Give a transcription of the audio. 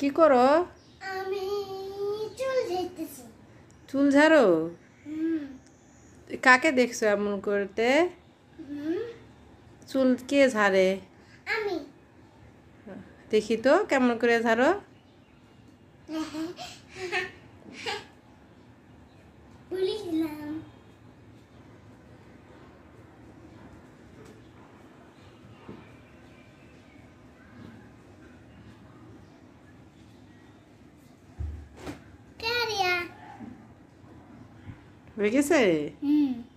কি করো আমি চুল ঝাড়তেছি চুল ঝাড়ো কাকে দেখছো এমন করতে চুল কে ঝাড়ে আমি দেখি তো কেমন করে ঝাড়ো what you say hmm.